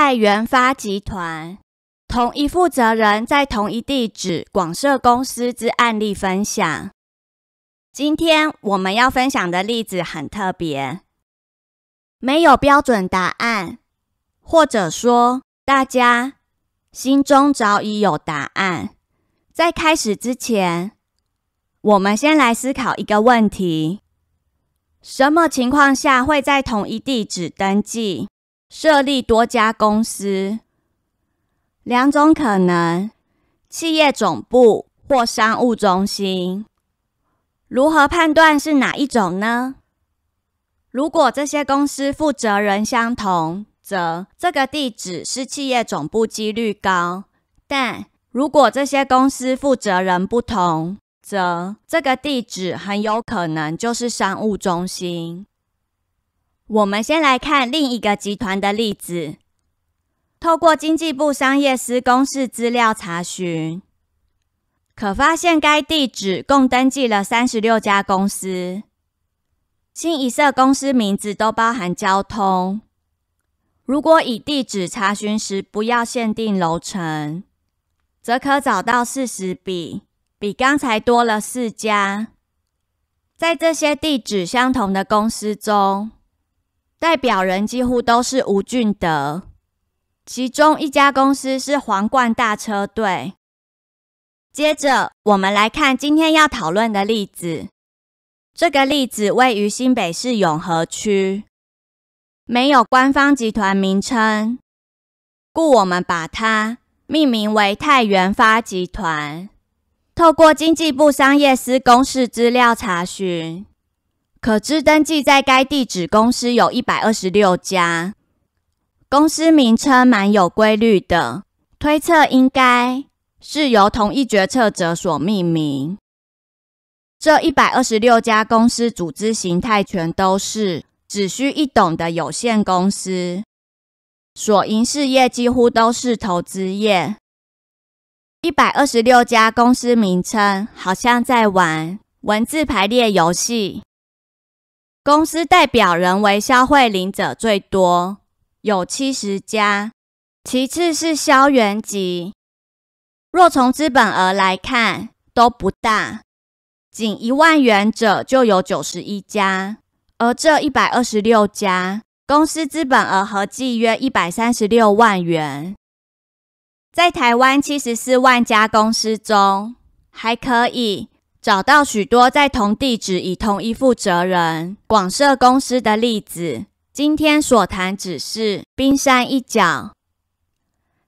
在元发集团同一负责人在同一地址广设公司之案例分享。今天我们要分享的例子很特别，没有标准答案，或者说大家心中早已有答案。在开始之前，我们先来思考一个问题：什么情况下会在同一地址登记？设立多家公司，两种可能：企业总部或商务中心。如何判断是哪一种呢？如果这些公司负责人相同，则这个地址是企业总部几率高；但如果这些公司负责人不同，则这个地址很有可能就是商务中心。我们先来看另一个集团的例子。透过经济部商业司公示资料查询，可发现该地址共登记了三十六家公司。新一色公司名字都包含“交通”。如果以地址查询时不要限定楼层，则可找到四十笔，比刚才多了四家。在这些地址相同的公司中，代表人几乎都是吴俊德，其中一家公司是皇冠大车队。接着，我们来看今天要讨论的例子。这个例子位于新北市永和区，没有官方集团名称，故我们把它命名为“太原发集团”。透过经济部商业司公示资料查询。可知，登记在该地址公司有一百二十六家，公司名称蛮有规律的，推测应该是由同一决策者所命名。这一百二十六家公司组织形态全都是只需一懂的有限公司，所营事业几乎都是投资业。一百二十六家公司名称好像在玩文字排列游戏。公司代表人为消费领者最多，有七十家；其次是消元级，若从资本额来看，都不大，仅一万元者就有九十一家。而这一百二十六家公司资本额合计约一百三十六万元，在台湾七十四万家公司中，还可以。找到许多在同地址以同一负责人广设公司的例子。今天所谈只是冰山一角。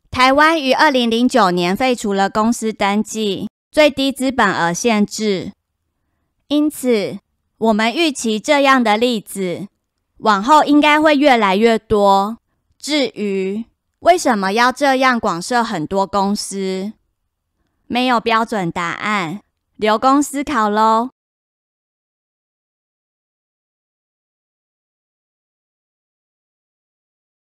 台湾于二零零九年废除了公司登记最低资本额限制，因此我们预期这样的例子往后应该会越来越多。至于为什么要这样广设很多公司，没有标准答案。刘工思考喽。